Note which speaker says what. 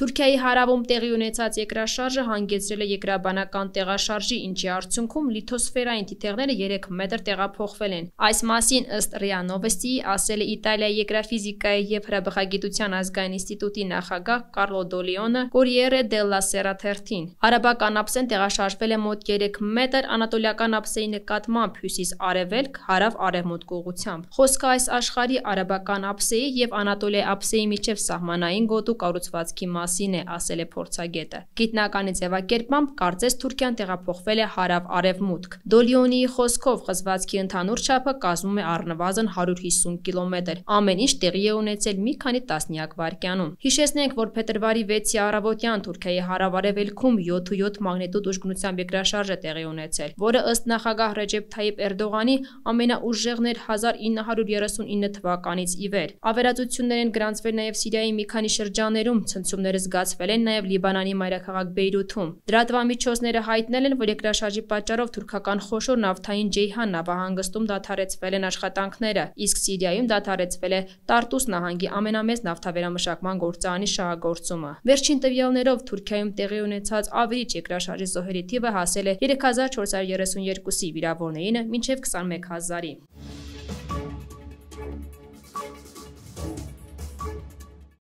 Speaker 1: Թուրքիայի հարավում տեղի ունեցած երկրաշարժը հանգեցրել է երկրաբանական տեղաշարժի, ինչի արդյունքում լիթոսֆերային թիթեղները 3 մետր տեղափոխվել են։ Այս մասին ըստ ՌԻԱ Նովոստիի ասել է Իտալիայի երկրաֆիզիկայի եւ հրաբխագիտության ազգային ինստիտուտի նախագահ Կարլո Դոլիոնը Corriere della Sera 13-ին։ Արաբական ափսեն տեղաշարժվել է մոտ 3 մետր անատոլիական ափսեի նկատմամբ հյուսիս-արևելք, հարավ-արևմուտք ուղությամբ։ Խոսքը այս աշխարհի արաբական ափսեի եւ Անատոլիա ափսեի միջև սահմանային գոտու կառուցվածքի մասին մասին է ասել է փորձագետը։ Գիտնականի ձևակերպմամբ կարծես Թուրքիան տեղափոխվել է հարավ-արևմուտք։ Դոլիոնիի խոսքով խզվածքի ընդհանուր չափը կազմում է առնվազն 150 կիլոմետր։ Ամեն ինչ տեղի է ունեցել մի քանի տասնյակ վայրկյանում։ Հիշեցնենք, որ փետրվարի 6-ի առավոտյան Թուրքիայի հարավ-արևելքում 7.7 մագնիտուդ ուժգնությամբ երկրաշարժ է տեղի ունեցել, որը ըստ նախագահ Ռեջեփ Թայիպ Էրդողանի ամենաուժեղն էր 1939 թվականից ի վեր։ Ավերածություններ են գրանցվել նաև Սիրիայի մի քանի շրջաներում, ցնցումներ դրվագները զգացվել են նաև Լիբանանի մայրաքաղաք Բեյրութում։ Դրատվամիջոցները հայտնել են, որ երկրաշարժի պատճառով թուրքական խոշոր նավթային Ջեյհան նավահանգստում դադարեցվել են աշխատանքները, իսկ Սիրիայում դադարեցվել է Տարտուս նահանգի ամենամեծ նավթավերամշակման գործարանի շահագործումը։ Վերջին տվյալներով Թուրքիայում տեղի ունեցած ավերիչ երկրաշարժի զոհերի թիվը հասել է 3432-ի, վիրավորներին մինչև 21000-ի։